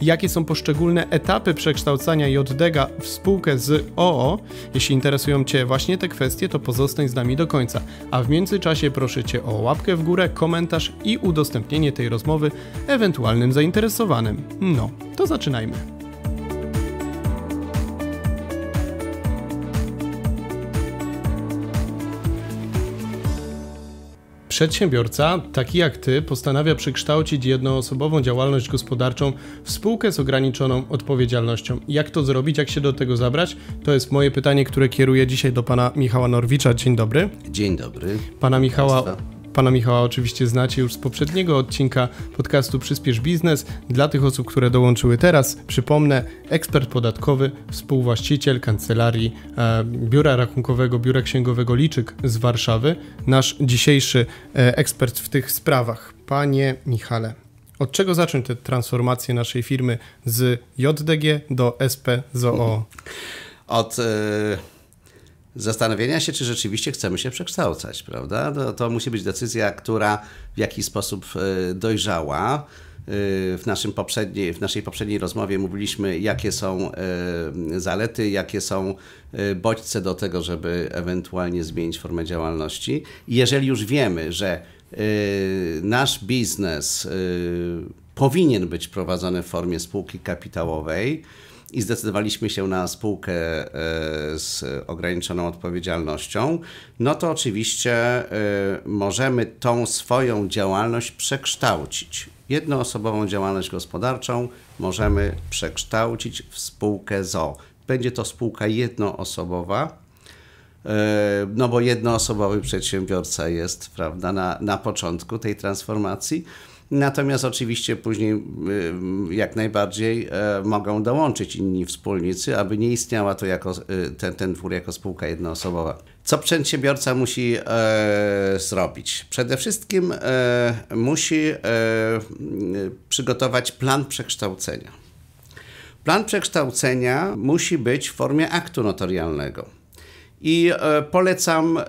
jakie są poszczególne etapy przekształcania JDGA w spółkę z OO. Jeśli interesują Cię właśnie te kwestie, to pozostań z nami do końca. A w międzyczasie proszę Cię o łapkę w górę, komentarz i udostępnienie tej rozmowy ewentualnym zainteresowanym. No, to zaczynajmy. Przedsiębiorca, taki jak ty, postanawia przekształcić jednoosobową działalność gospodarczą w spółkę z ograniczoną odpowiedzialnością. Jak to zrobić, jak się do tego zabrać? To jest moje pytanie, które kieruję dzisiaj do pana Michała Norwicza. Dzień dobry. Dzień dobry. Pana Michała. Pana Michała oczywiście znacie już z poprzedniego odcinka podcastu Przyspiesz Biznes. Dla tych osób, które dołączyły teraz, przypomnę, ekspert podatkowy, współwłaściciel kancelarii e, biura rachunkowego, biura księgowego Liczyk z Warszawy, nasz dzisiejszy e, ekspert w tych sprawach. Panie Michale, od czego zacząć tę transformację naszej firmy z JDG do SPZO? Od... Y zastanowienia się, czy rzeczywiście chcemy się przekształcać, prawda? To, to musi być decyzja, która w jakiś sposób e, dojrzała. E, w, naszym poprzedniej, w naszej poprzedniej rozmowie mówiliśmy, jakie są e, zalety, jakie są bodźce do tego, żeby ewentualnie zmienić formę działalności. jeżeli już wiemy, że nasz biznes powinien być prowadzony w formie spółki kapitałowej, i zdecydowaliśmy się na spółkę e, z ograniczoną odpowiedzialnością, no to oczywiście e, możemy tą swoją działalność przekształcić. Jednoosobową działalność gospodarczą możemy przekształcić w spółkę ZO. Będzie to spółka jednoosobowa, e, no bo jednoosobowy przedsiębiorca jest, prawda, na, na początku tej transformacji. Natomiast oczywiście później y, jak najbardziej e, mogą dołączyć inni wspólnicy, aby nie istniała to jako, y, ten, ten dwór jako spółka jednoosobowa. Co przedsiębiorca musi e, zrobić? Przede wszystkim e, musi e, przygotować plan przekształcenia. Plan przekształcenia musi być w formie aktu notarialnego. I e, polecam e,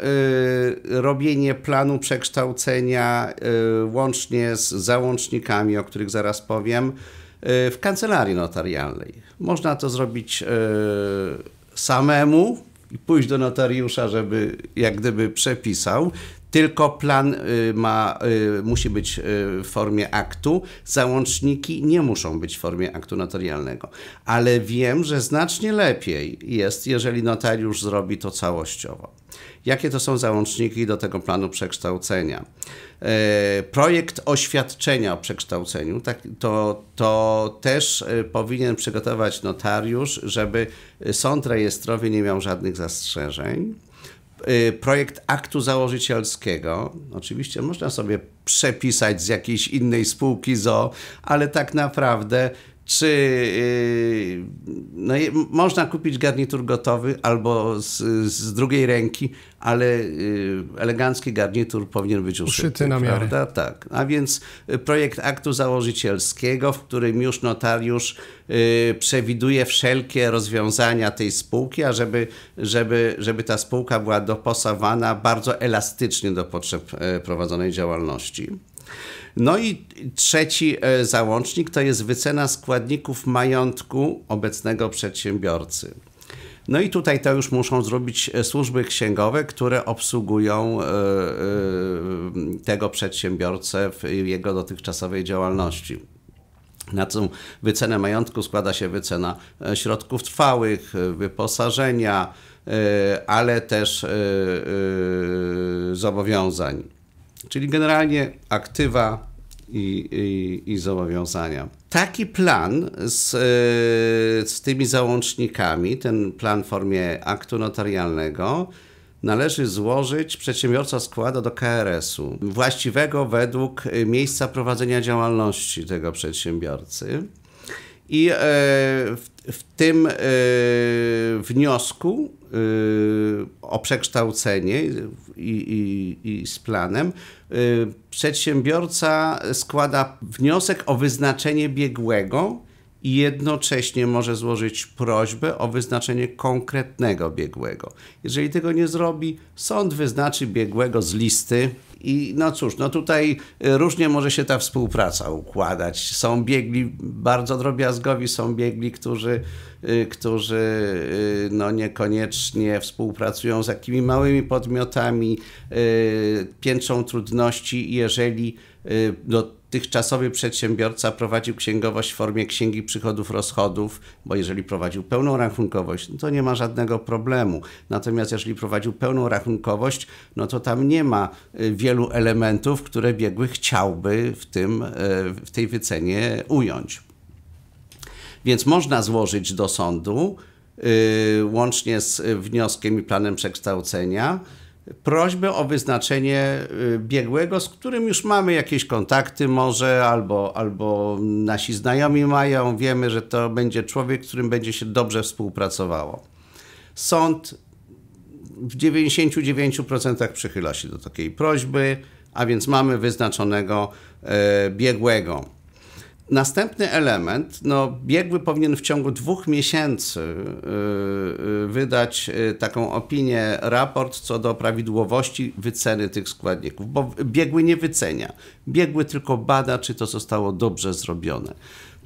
robienie planu przekształcenia e, łącznie z załącznikami, o których zaraz powiem, w kancelarii notarialnej. Można to zrobić samemu i pójść do notariusza, żeby jak gdyby przepisał. Tylko plan y, ma, y, musi być y, w formie aktu, załączniki nie muszą być w formie aktu notarialnego. Ale wiem, że znacznie lepiej jest, jeżeli notariusz zrobi to całościowo. Jakie to są załączniki do tego planu przekształcenia? E, projekt oświadczenia o przekształceniu tak, to, to też e, powinien przygotować notariusz, żeby sąd rejestrowy nie miał żadnych zastrzeżeń Y, projekt aktu założycielskiego. Oczywiście można sobie przepisać z jakiejś innej spółki ZO, ale tak naprawdę czy y, no, można kupić garnitur gotowy albo z, z drugiej ręki, ale y, elegancki garnitur powinien być uszyty. Uszyty na miarę. Prawda? Tak. A więc y, projekt aktu założycielskiego, w którym już notariusz przewiduje wszelkie rozwiązania tej spółki, a żeby, żeby, żeby ta spółka była dopasowana bardzo elastycznie do potrzeb prowadzonej działalności. No i trzeci e, załącznik to jest wycena składników majątku obecnego przedsiębiorcy. No i tutaj to już muszą zrobić e, służby księgowe, które obsługują e, tego przedsiębiorcę w jego dotychczasowej działalności. Na tą wycenę majątku składa się wycena środków trwałych, wyposażenia, ale też zobowiązań czyli generalnie aktywa i, i, i zobowiązania. Taki plan z, e, z tymi załącznikami, ten plan w formie aktu notarialnego, należy złożyć, przedsiębiorca składa do KRS-u, właściwego według miejsca prowadzenia działalności tego przedsiębiorcy. I e, w, w tym e, wniosku e, o przekształcenie i, i, i z planem przedsiębiorca składa wniosek o wyznaczenie biegłego i jednocześnie może złożyć prośbę o wyznaczenie konkretnego biegłego. Jeżeli tego nie zrobi, sąd wyznaczy biegłego z listy i no cóż, no tutaj różnie może się ta współpraca układać. Są biegli bardzo drobiazgowi, są biegli, którzy, y, którzy y, no niekoniecznie współpracują z jakimi małymi podmiotami, y, piętrzą trudności, jeżeli do no dotychczasowy przedsiębiorca prowadził księgowość w formie księgi przychodów, rozchodów, bo jeżeli prowadził pełną rachunkowość, no to nie ma żadnego problemu. Natomiast jeżeli prowadził pełną rachunkowość, no to tam nie ma y, wielu elementów, które biegły chciałby w, tym, y, w tej wycenie ująć. Więc można złożyć do sądu, y, łącznie z wnioskiem i planem przekształcenia, prośbę o wyznaczenie y, biegłego, z którym już mamy jakieś kontakty może, albo, albo nasi znajomi mają, wiemy, że to będzie człowiek, z którym będzie się dobrze współpracowało. Sąd w 99% przychyla się do takiej prośby, a więc mamy wyznaczonego e, biegłego. Następny element, no biegły powinien w ciągu dwóch miesięcy y, y, wydać y, taką opinię, raport co do prawidłowości wyceny tych składników, bo biegły nie wycenia, biegły tylko bada, czy to zostało dobrze zrobione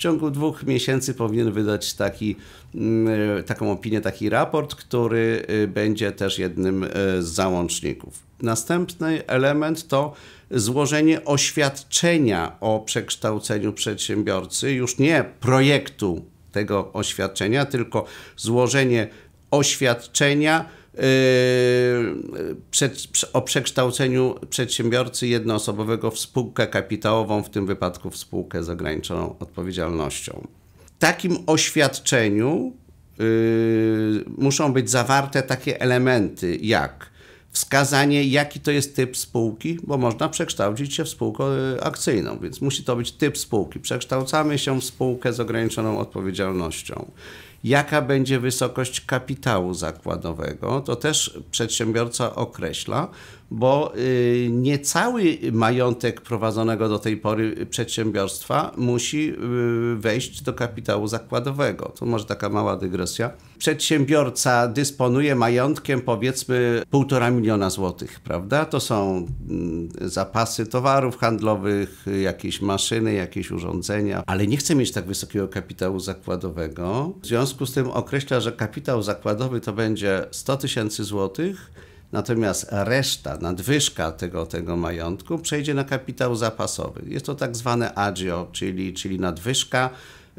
w ciągu dwóch miesięcy powinien wydać taki, mm, e, taką opinię, taki raport, który e, będzie też jednym e, z załączników. Następny element to złożenie oświadczenia o przekształceniu przedsiębiorcy, już nie projektu tego oświadczenia, tylko złożenie oświadczenia Yy, przed, o przekształceniu przedsiębiorcy jednoosobowego w spółkę kapitałową, w tym wypadku w spółkę z ograniczoną odpowiedzialnością. W takim oświadczeniu yy, muszą być zawarte takie elementy jak wskazanie, jaki to jest typ spółki, bo można przekształcić się w spółkę yy, akcyjną, więc musi to być typ spółki. Przekształcamy się w spółkę z ograniczoną odpowiedzialnością jaka będzie wysokość kapitału zakładowego, to też przedsiębiorca określa bo y, niecały majątek prowadzonego do tej pory przedsiębiorstwa musi y, wejść do kapitału zakładowego. To może taka mała dygresja. Przedsiębiorca dysponuje majątkiem powiedzmy 1,5 miliona złotych, prawda? To są mm, zapasy towarów handlowych, jakieś maszyny, jakieś urządzenia, ale nie chce mieć tak wysokiego kapitału zakładowego. W związku z tym określa, że kapitał zakładowy to będzie 100 tysięcy złotych Natomiast reszta, nadwyżka tego, tego majątku przejdzie na kapitał zapasowy. Jest to tak zwane agio, czyli, czyli nadwyżka,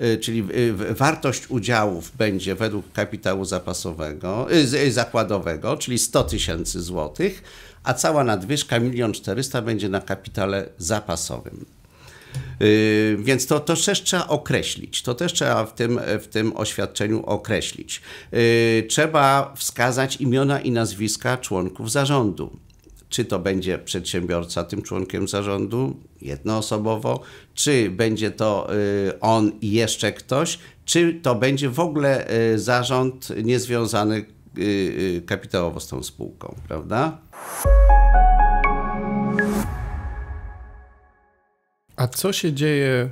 y, czyli y, wartość udziałów będzie według kapitału zapasowego, y, zakładowego, czyli 100 tysięcy złotych, a cała nadwyżka 1 400 będzie na kapitale zapasowym. Y, więc to, to też trzeba określić. To też trzeba w tym, w tym oświadczeniu określić. Y, trzeba wskazać imiona i nazwiska członków zarządu czy to będzie przedsiębiorca tym członkiem zarządu jednoosobowo, czy będzie to y, on i jeszcze ktoś, czy to będzie w ogóle zarząd niezwiązany kapitałowo z tą spółką, prawda? A co się dzieje,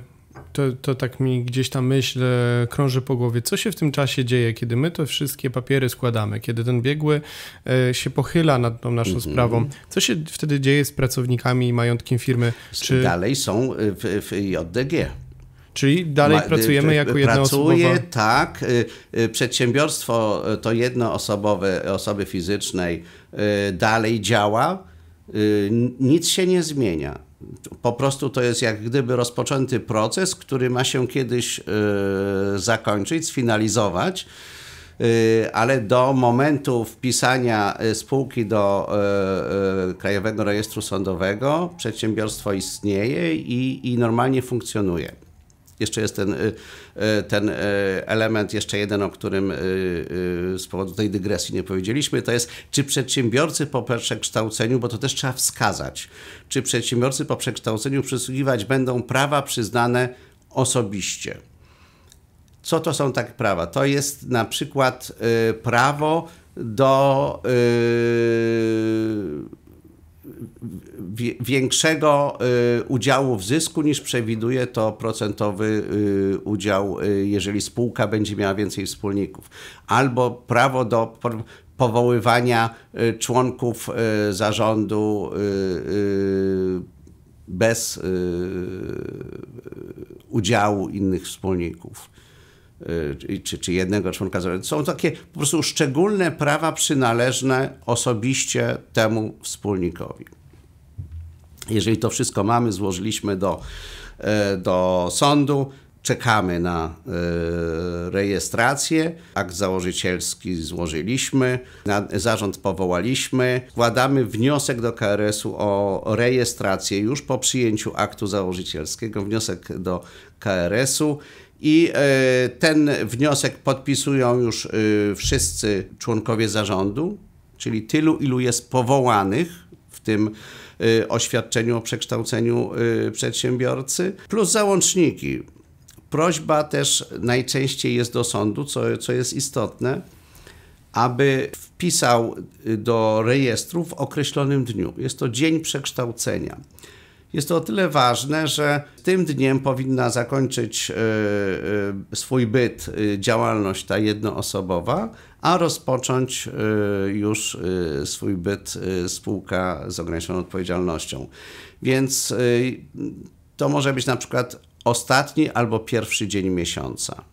to, to tak mi gdzieś ta myśl krąży po głowie, co się w tym czasie dzieje, kiedy my te wszystkie papiery składamy, kiedy ten biegły e, się pochyla nad tą naszą mm -hmm. sprawą, co się wtedy dzieje z pracownikami i majątkiem firmy? Czy dalej są e, w, w JDG? Czyli dalej Ma, pracujemy e, jako jednoosobowe? Pracuje, tak. Przedsiębiorstwo to jednoosobowe osoby fizycznej dalej działa. Nic się nie zmienia po prostu to jest jak gdyby rozpoczęty proces, który ma się kiedyś e, zakończyć, sfinalizować e, ale do momentu wpisania e, spółki do Krajowego Rejestru Sądowego przedsiębiorstwo istnieje i, i normalnie funkcjonuje. Jeszcze jest ten, y, y, ten y, element, jeszcze jeden, o którym z powodu tej dygresji nie powiedzieliśmy, to jest, czy przedsiębiorcy po przekształceniu, bo to też trzeba wskazać, czy przedsiębiorcy po przekształceniu przysługiwać będą prawa przyznane osobiście. Co to są takie prawa? To jest na przykład prawo do większego y, udziału w zysku niż przewiduje to procentowy y, udział, y, jeżeli spółka będzie miała więcej wspólników. Albo prawo do powoływania członków zarządu bez udziału innych wspólników. Y, czy, czy jednego członka Są takie po prostu szczególne prawa przynależne osobiście temu wspólnikowi. Jeżeli to wszystko mamy, złożyliśmy do, e, do sądu, czekamy na e, rejestrację, akt założycielski złożyliśmy, zarząd powołaliśmy, wkładamy wniosek do KRS-u o rejestrację już po przyjęciu aktu założycielskiego, wniosek do KRS-u i e, ten wniosek podpisują już e, wszyscy członkowie zarządu, czyli tylu, ilu jest powołanych w tym e, oświadczeniu o przekształceniu przedsiębiorcy, plus załączniki. Prośba też najczęściej jest do sądu, co, co jest istotne, aby wpisał do rejestru w określonym dniu. Jest to dzień przekształcenia. Jest to o tyle ważne, że tym dniem powinna zakończyć e, e, swój byt e, działalność ta jednoosobowa, a rozpocząć już swój byt spółka z ograniczoną odpowiedzialnością. Więc to może być na przykład ostatni albo pierwszy dzień miesiąca.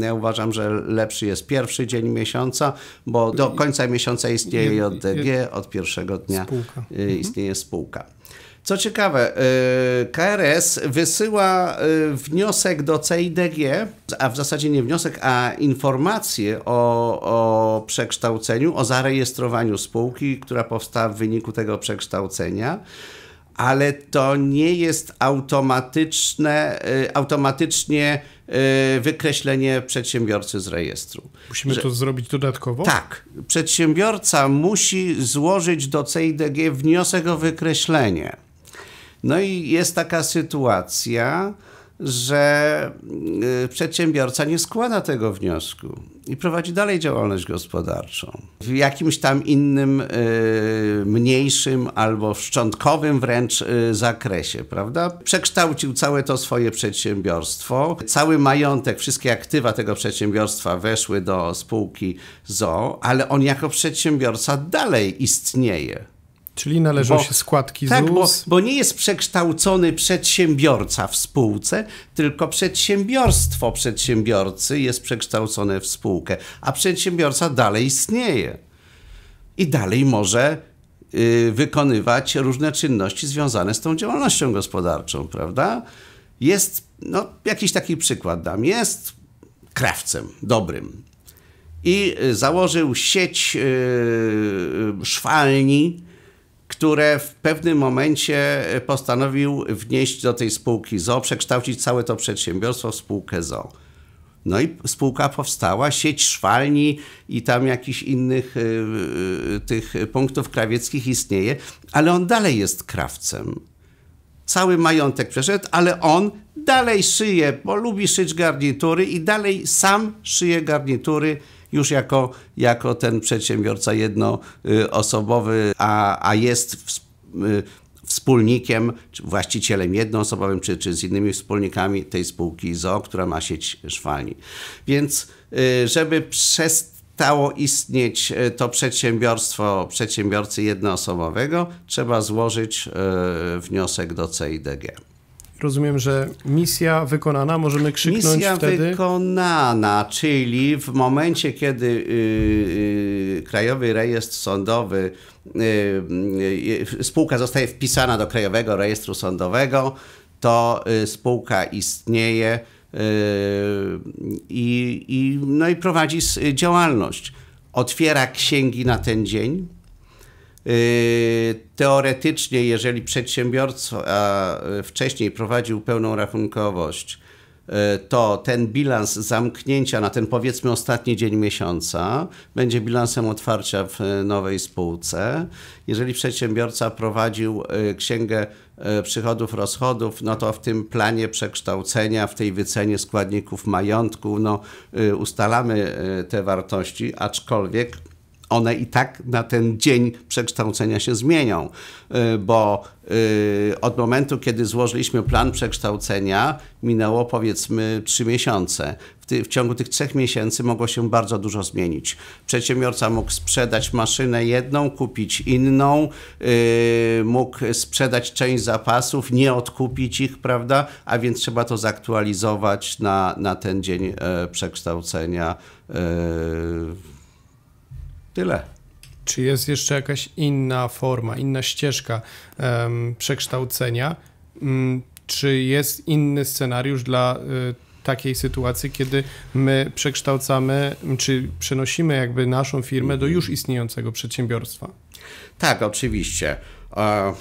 Ja uważam, że lepszy jest pierwszy dzień miesiąca, bo do końca miesiąca istnieje JDG, od pierwszego dnia spółka. Mhm. istnieje spółka. Co ciekawe, y, KRS wysyła y, wniosek do CIDG, a w zasadzie nie wniosek, a informację o, o przekształceniu, o zarejestrowaniu spółki, która powstała w wyniku tego przekształcenia ale to nie jest automatyczne, y, automatycznie wykreślenie przedsiębiorcy z rejestru. Musimy Że, to zrobić dodatkowo? Tak. Przedsiębiorca musi złożyć do CIDG wniosek o wykreślenie. No i jest taka sytuacja, że y, przedsiębiorca nie składa tego wniosku i prowadzi dalej działalność gospodarczą. W jakimś tam innym, y, mniejszym albo szczątkowym wręcz y, zakresie, prawda? Przekształcił całe to swoje przedsiębiorstwo. Cały majątek, wszystkie aktywa tego przedsiębiorstwa weszły do spółki ZOO, ale on jako przedsiębiorca dalej istnieje Czyli należą bo, się składki tak, ZUS. Bo, bo nie jest przekształcony przedsiębiorca w spółce, tylko przedsiębiorstwo przedsiębiorcy jest przekształcone w spółkę, a przedsiębiorca dalej istnieje i dalej może y, wykonywać różne czynności związane z tą działalnością gospodarczą, prawda? Jest, no, jakiś taki przykład dam. Jest krawcem dobrym i y, założył sieć y, y szwalni które w pewnym momencie e, postanowił wnieść do tej spółki ZO, przekształcić całe to przedsiębiorstwo w spółkę ZO. No i spółka powstała, sieć szwalni i tam jakichś innych e, e, tych punktów krawieckich istnieje, ale on dalej jest krawcem. Cały majątek przeszedł, ale on dalej szyje, bo lubi szyć garnitury i dalej sam szyje garnitury już jako, jako ten przedsiębiorca jednoosobowy, a, a jest y, wspólnikiem, czy właścicielem jednoosobowym, czy, czy z innymi wspólnikami tej spółki ZO, która ma sieć szwalni. Więc y, żeby przestało istnieć y, to przedsiębiorstwo przedsiębiorcy jednoosobowego, trzeba złożyć wniosek do CIDG. Rozumiem, że misja wykonana, możemy krzyknąć misja wtedy? Misja wykonana, czyli w momencie, kiedy y, y, Krajowy Rejestr Sądowy, y, spółka zostaje wpisana do Krajowego Rejestru Sądowego, to spółka istnieje i, i, no i prowadzi działalność. Otwiera księgi na ten dzień, Y, teoretycznie, jeżeli przedsiębiorca y, wcześniej prowadził pełną rachunkowość, y, to ten bilans zamknięcia na ten powiedzmy ostatni dzień miesiąca będzie bilansem otwarcia w nowej spółce. Jeżeli przedsiębiorca prowadził księgę przychodów, rozchodów, no to w tym planie przekształcenia, w tej wycenie składników majątku, no ustalamy te wartości, aczkolwiek one i tak na ten dzień przekształcenia się zmienią, y, bo y, od momentu, kiedy złożyliśmy plan przekształcenia, minęło powiedzmy trzy miesiące. W, ty, w, ciągu tych trzech miesięcy mogło się bardzo dużo zmienić. Przedsiębiorca mógł sprzedać maszynę jedną, kupić inną, y, mógł sprzedać część zapasów, nie odkupić ich, prawda? A więc trzeba to zaktualizować na, na ten dzień e, przekształcenia. E, Tyle. Czy jest jeszcze jakaś inna forma, inna ścieżka um, przekształcenia? Um, czy jest inny scenariusz dla y, takiej sytuacji, kiedy my przekształcamy, czy przenosimy jakby naszą firmę do już istniejącego przedsiębiorstwa? Tak, oczywiście. E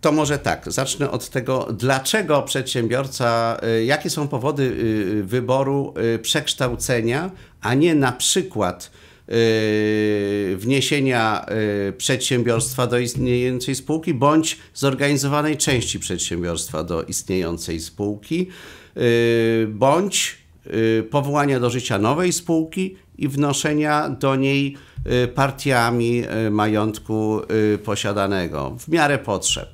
to może tak, zacznę od tego, dlaczego przedsiębiorca, y, jakie są powody y, wyboru y, przekształcenia, a nie na przykład Y, wniesienia y, przedsiębiorstwa do istniejącej spółki bądź zorganizowanej części przedsiębiorstwa do istniejącej spółki, y, bądź powołania do życia nowej spółki i wnoszenia do niej partiami majątku posiadanego w miarę potrzeb.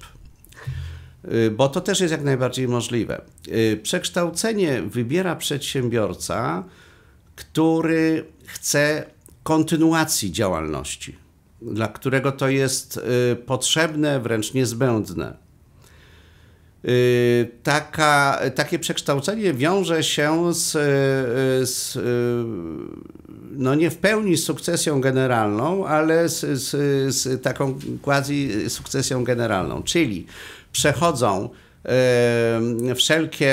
Bo to też jest jak najbardziej możliwe. Przekształcenie wybiera przedsiębiorca, który chce kontynuacji działalności, dla którego to jest y, potrzebne, wręcz niezbędne. Y, taka, takie przekształcenie wiąże się z, y, z, no nie w pełni sukcesją generalną, ale z, z, z taką quasi sukcesją generalną, czyli przechodzą wszelkie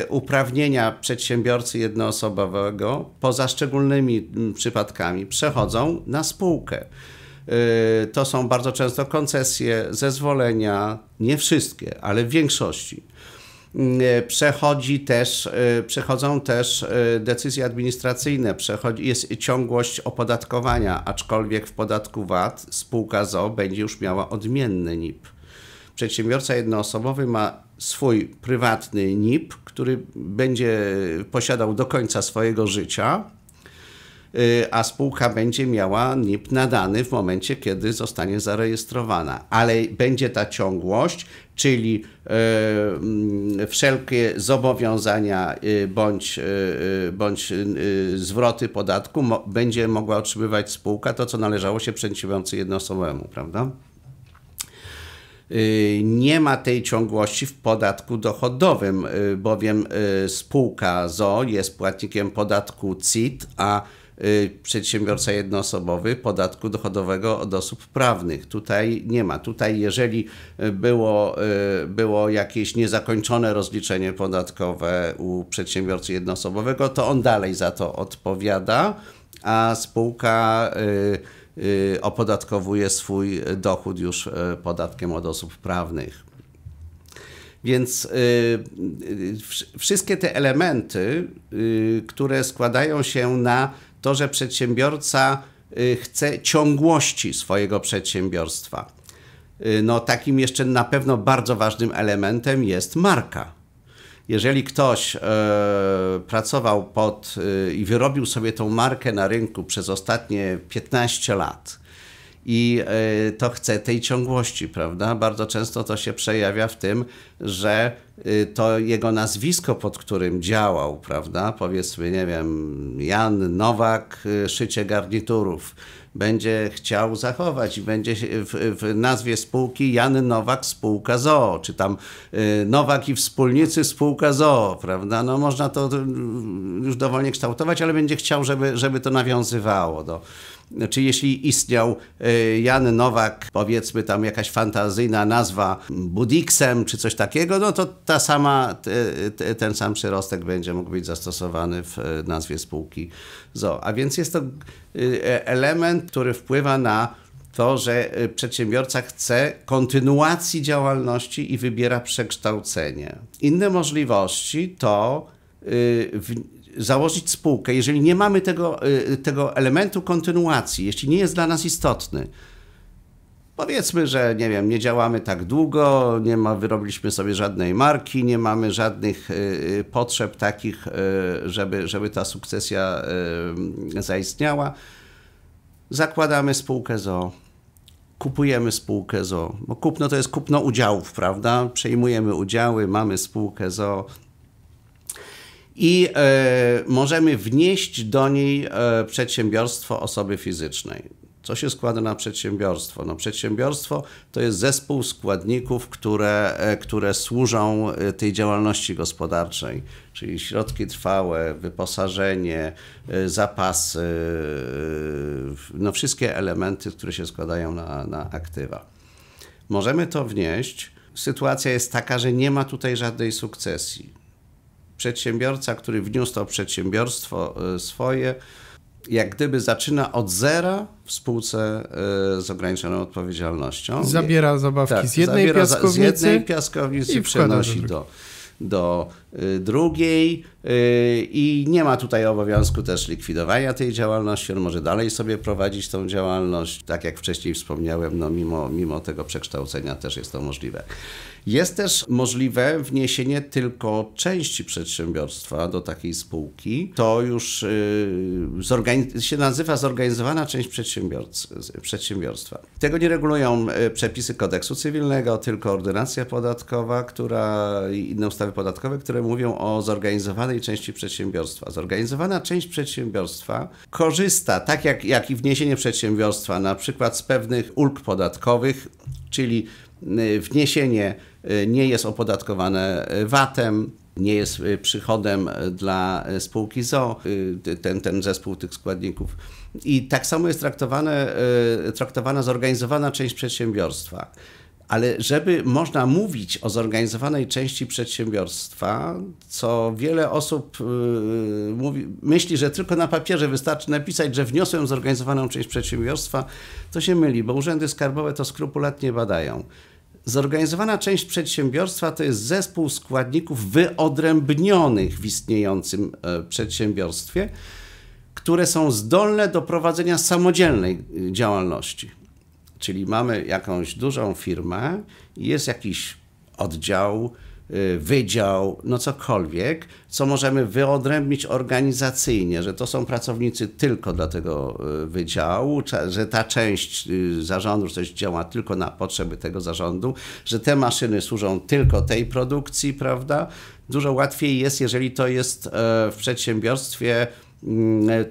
e, uprawnienia przedsiębiorcy jednoosobowego, poza szczególnymi przypadkami, przechodzą na spółkę. E, to są bardzo często koncesje, zezwolenia, nie wszystkie, ale w większości. Mm, e, przechodzi też, przechodzą też decyzje administracyjne, przechodzi, jest ciągłość opodatkowania, aczkolwiek w podatku VAT spółka ZO będzie już miała odmienny NIP przedsiębiorca jednoosobowy ma swój prywatny NIP, który będzie posiadał do końca swojego życia, y, a spółka będzie miała NIP nadany w momencie, kiedy zostanie zarejestrowana. Ale będzie ta ciągłość, czyli y, mm, wszelkie zobowiązania y, bądź, bądź zwroty podatku będzie mogła otrzymywać spółka, to co należało się przedsiębiorcy jednoosobowemu, prawda? Y, nie ma tej ciągłości w podatku dochodowym, y, bowiem y, spółka ZO jest płatnikiem podatku CIT, a przedsiębiorca jednoosobowy podatku dochodowego od osób prawnych. Tutaj nie ma. Tutaj, jeżeli było, było jakieś niezakończone rozliczenie podatkowe u przedsiębiorcy jednoosobowego, to on dalej za to odpowiada a spółka y, y, opodatkowuje swój dochód już y, podatkiem od osób prawnych. Więc wszystkie te elementy, które składają się na to, że przedsiębiorca chce ciągłości swojego przedsiębiorstwa. No, takim jeszcze na pewno bardzo ważnym elementem jest marka jeżeli ktoś e, pracował pod e, i wyrobił sobie tą markę na rynku przez ostatnie 15 lat, i e, to chce tej ciągłości, prawda? Bardzo często to się przejawia w tym, że to jego nazwisko, pod którym działał, prawda? Powiedzmy, nie wiem, Jan Nowak, szycie garniturów będzie chciał zachować i będzie w, w nazwie spółki Jan Nowak Spółka ZOO, czy tam y, Nowak i Wspólnicy Spółka ZOO, prawda? No można to y, już dowolnie kształtować, ale będzie chciał, żeby, żeby to nawiązywało do czy znaczy, jeśli istniał e, Jan Nowak, powiedzmy tam jakaś fantazyjna nazwa Budiksem czy coś takiego, no to ta sama, ten sam przyrostek będzie mógł być zastosowany w e, nazwie spółki ZO. A więc jest to e, element, który wpływa na to, że przedsiębiorca chce kontynuacji działalności i wybiera przekształcenie. Inne możliwości to w założyć spółkę, jeżeli nie mamy tego, y, tego elementu kontynuacji, jeśli nie jest dla nas istotny, powiedzmy, że nie wiem, nie działamy tak długo, nie ma, wyrobiliśmy sobie żadnej marki, nie mamy żadnych y, y, potrzeb takich, żeby, żeby ta sukcesja zaistniała. Zakładamy spółkę ZO, kupujemy spółkę ZO, bo kupno to jest kupno udziałów, prawda? Przejmujemy udziały, mamy spółkę ZO, i e, możemy wnieść do niej e, przedsiębiorstwo osoby fizycznej. Co się składa na przedsiębiorstwo? No, przedsiębiorstwo to jest zespół składników, które, e, które służą tej działalności gospodarczej, czyli środki trwałe, wyposażenie, zapasy, no wszystkie elementy, które się składają na, na aktywa. Możemy to wnieść. Sytuacja jest taka, że nie ma tutaj żadnej sukcesji przedsiębiorca, który wniósł to przedsiębiorstwo e, swoje, jak gdyby zaczyna od zera w spółce e, z ograniczoną odpowiedzialnością. Zabiera zabawki tak, z, jednej piaskownicy z jednej piaskownicy i przenosi do, do, do e, drugiej i nie ma tutaj obowiązku też likwidowania tej działalności. On może dalej sobie prowadzić tą działalność. Tak jak wcześniej wspomniałem, no mimo, mimo tego przekształcenia też jest to możliwe. Jest też możliwe wniesienie tylko części przedsiębiorstwa do takiej spółki. To już yy, się nazywa zorganizowana część przedsiębiorstwa. Tego nie regulują y, przepisy kodeksu cywilnego, tylko ordynacja podatkowa, która i inne ustawy podatkowe, które mówią o zorganizowanej części przedsiębiorstwa. Zorganizowana część przedsiębiorstwa korzysta, tak jak, jak i wniesienie przedsiębiorstwa, na przykład z pewnych ulg podatkowych, czyli Y, wniesienie y, nie jest opodatkowane y, VAT-em, nie jest przychodem dla spółki ZO, ten, ten zespół tych składników. I tak samo jest traktowane, traktowana zorganizowana część przedsiębiorstwa. Ale żeby można mówić o zorganizowanej części przedsiębiorstwa, co wiele osób yy, mówi, myśli, że tylko na papierze wystarczy napisać, że wniosłem zorganizowaną część przedsiębiorstwa, to się myli, bo urzędy skarbowe to skrupulatnie badają. Zorganizowana część przedsiębiorstwa to jest zespół składników wyodrębnionych w istniejącym e, przedsiębiorstwie, które są zdolne do prowadzenia samodzielnej y, działalności. Czyli mamy jakąś dużą firmę i jest jakiś oddział, y, wydział, no cokolwiek, co możemy wyodrębnić organizacyjnie, że to są pracownicy tylko dla tego y, wydziału, że ta część y, zarządu że coś działa tylko na potrzeby tego zarządu, że te maszyny służą tylko tej produkcji, prawda? Dużo łatwiej jest, jeżeli to jest e, w przedsiębiorstwie Mm, e,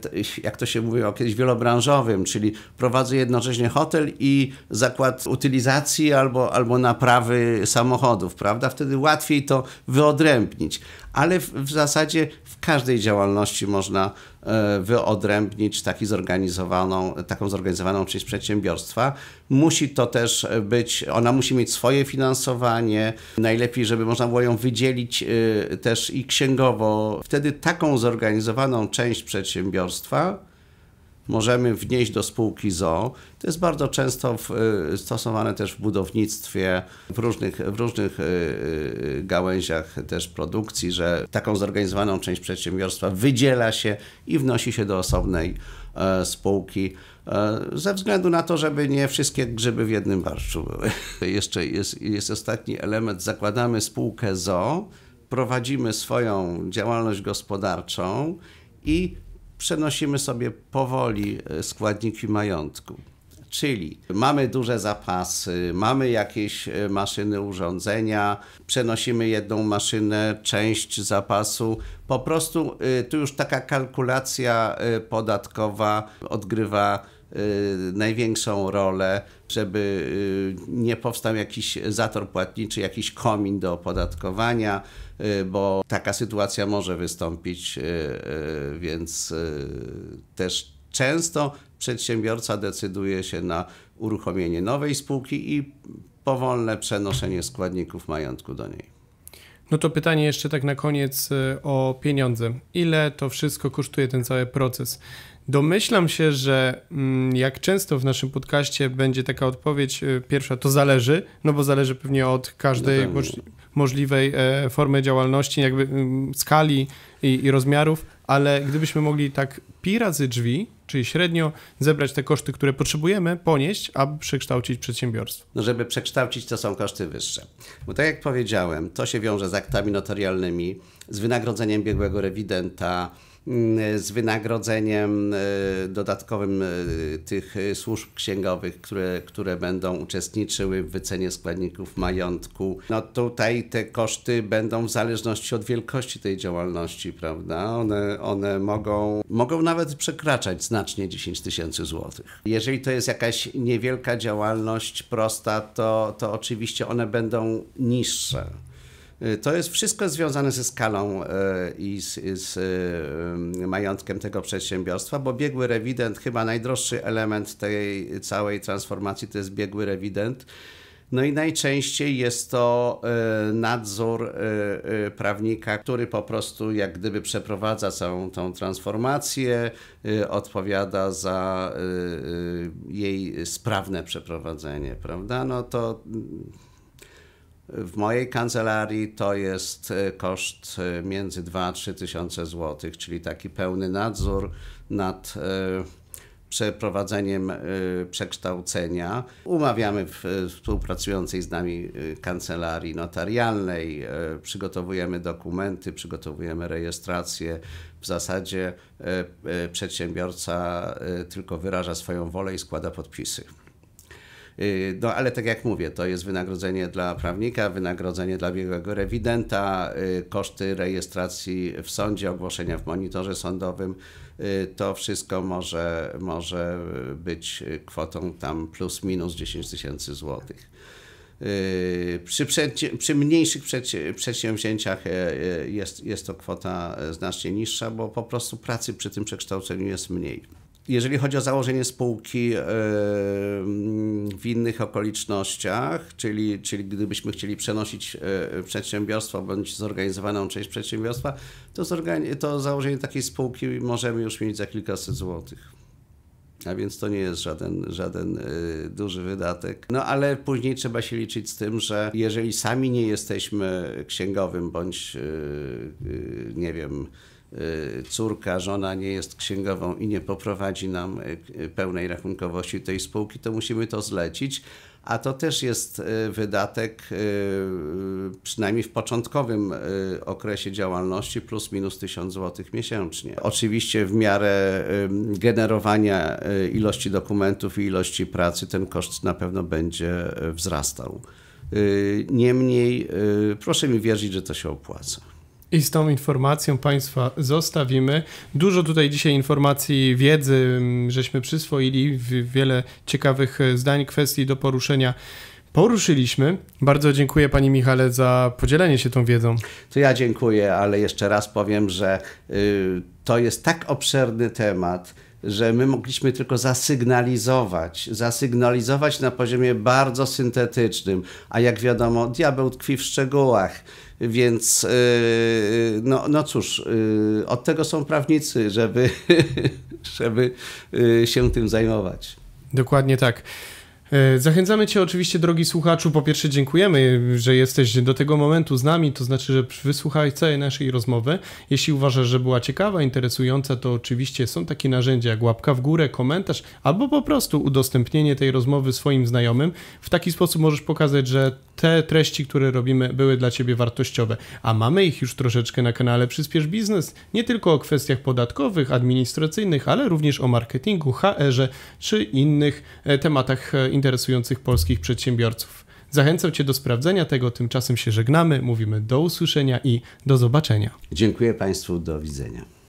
jak to się mówiło kiedyś, wielobranżowym, czyli prowadzę jednocześnie hotel i zakład utylizacji albo, albo naprawy samochodów, prawda? Wtedy łatwiej to wyodrębnić, ale w, w zasadzie w każdej działalności można E, wyodrębnić taki zorganizowaną, taką zorganizowaną część przedsiębiorstwa. Musi to też być, ona musi mieć swoje finansowanie, najlepiej, żeby można było ją wydzielić e, też i księgowo. Wtedy taką zorganizowaną część przedsiębiorstwa możemy wnieść do spółki ZO. To jest bardzo często w, y, stosowane też w budownictwie, w różnych, w różnych y, y, gałęziach też produkcji, że taką zorganizowaną część przedsiębiorstwa wydziela się i wnosi się do osobnej e, spółki e, ze względu na to, żeby nie wszystkie grzyby w jednym barszczu były. Jeszcze jest, jest ostatni element. Zakładamy spółkę ZO, prowadzimy swoją działalność gospodarczą i przenosimy sobie powoli e, składniki majątku. Czyli mamy duże zapasy, mamy jakieś e, maszyny, urządzenia, przenosimy jedną maszynę, część zapasu. Po prostu e, tu już taka kalkulacja podatkowa odgrywa Y, największą rolę, żeby y, nie powstał jakiś zator płatniczy, jakiś komin do opodatkowania, y, bo taka sytuacja może wystąpić, więc też często przedsiębiorca decyduje się na uruchomienie nowej spółki i powolne przenoszenie składników majątku do niej. No to pytanie jeszcze tak na koniec o pieniądze. Ile to wszystko kosztuje ten cały proces? Domyślam się, że mm, jak często w naszym podcaście będzie taka odpowiedź, y, pierwsza to zależy, no bo zależy pewnie od każdej no tak, moż no. możliwej e, formy działalności, jakby mm, skali i, i rozmiarów, ale gdybyśmy mogli tak pi razy drzwi, czyli średnio zebrać te koszty, które potrzebujemy, ponieść, aby przekształcić przedsiębiorstwo? No żeby przekształcić, to są koszty wyższe. Bo tak jak powiedziałem, to się wiąże z aktami notarialnymi, z wynagrodzeniem biegłego rewidenta, Y, z wynagrodzeniem y, dodatkowym y, tych służb księgowych, które, które będą uczestniczyły w wycenie składników majątku. No tutaj te koszty będą w zależności od wielkości tej działalności, prawda? One, one mogą, mogą nawet przekraczać znacznie 10 tysięcy złotych. Jeżeli to jest jakaś niewielka działalność prosta, to, to oczywiście one będą niższe. Y, to jest wszystko związane ze skalą y, i z, z, y, majątkiem tego przedsiębiorstwa, bo biegły rewident, chyba najdroższy element tej całej transformacji to jest biegły rewident. No i najczęściej jest to nadzór prawnika, który po prostu jak gdyby przeprowadza całą tą transformację, odpowiada za jej sprawne przeprowadzenie, prawda? No to w mojej kancelarii to jest e, koszt e, między 2 a 3 tysiące złotych, czyli taki pełny nadzór nad e, przeprowadzeniem przekształcenia. Umawiamy w współpracującej z nami kancelarii notarialnej, przygotowujemy dokumenty, przygotowujemy rejestrację. W zasadzie przedsiębiorca tylko wyraża swoją wolę i składa podpisy. Y, no ale tak jak mówię, to jest wynagrodzenie dla prawnika, wynagrodzenie dla biegłego rewidenta, y, koszty rejestracji w sądzie, ogłoszenia w monitorze sądowym. Y, to wszystko może, może być kwotą tam plus minus 10 tysięcy złotych. Przy, przy, mniejszych przedsięwzięciach jest, jest to kwota znacznie niższa, bo po prostu pracy przy tym przekształceniu jest mniej. Jeżeli chodzi o założenie spółki e, w innych okolicznościach, czyli, czyli gdybyśmy chcieli przenosić e, przedsiębiorstwo bądź zorganizowaną część przedsiębiorstwa, to, to założenie takiej spółki możemy już mieć za kilkaset złotych. A więc to nie jest żaden, żaden e, duży wydatek. No ale później trzeba się liczyć z tym, że jeżeli sami nie jesteśmy księgowym bądź, nie wiem, Y, córka, żona nie jest księgową i nie poprowadzi nam y, pełnej rachunkowości tej spółki, to musimy to zlecić. A to też jest y, wydatek, przynajmniej w początkowym okresie działalności, plus minus 1000 zł miesięcznie. Oczywiście, w miarę generowania ilości dokumentów i ilości pracy, ten koszt na pewno będzie wzrastał. Niemniej, proszę mi wierzyć, że to się opłaca. I z tą informacją Państwa zostawimy. Dużo tutaj dzisiaj informacji, wiedzy mm, żeśmy przyswoili, wiele ciekawych e, zdań, kwestii do poruszenia poruszyliśmy. Bardzo dziękuję Pani Michale za podzielenie się tą wiedzą. To ja dziękuję, ale jeszcze raz powiem, że y, to jest tak obszerny temat że my mogliśmy tylko zasygnalizować, zasygnalizować na poziomie bardzo syntetycznym, a jak wiadomo, diabeł tkwi w szczegółach. Więc y, y, no, no cóż, y, od tego są prawnicy, żeby, żeby się tym zajmować. Dokładnie tak. E, zachęcamy Cię oczywiście, drogi słuchaczu. Po pierwsze, dziękujemy, że jesteś do tego momentu z nami, to znaczy, że wysłuchaj całej naszej rozmowy. Jeśli uważasz, że była ciekawa, interesująca, to oczywiście są takie narzędzia jak łapka w górę, komentarz albo po prostu udostępnienie tej rozmowy swoim znajomym. W taki sposób możesz pokazać, że te treści, które robimy, były dla Ciebie wartościowe. A mamy ich już troszeczkę na kanale Przyspiesz Biznes, nie tylko o kwestiach podatkowych, administracyjnych, ale również o marketingu, HR-ze czy innych e, tematach e, interesujących polskich przedsiębiorców. Zachęcam Cię do sprawdzenia tego, tymczasem się żegnamy, mówimy do usłyszenia i do zobaczenia. Dziękuję Państwu, do widzenia.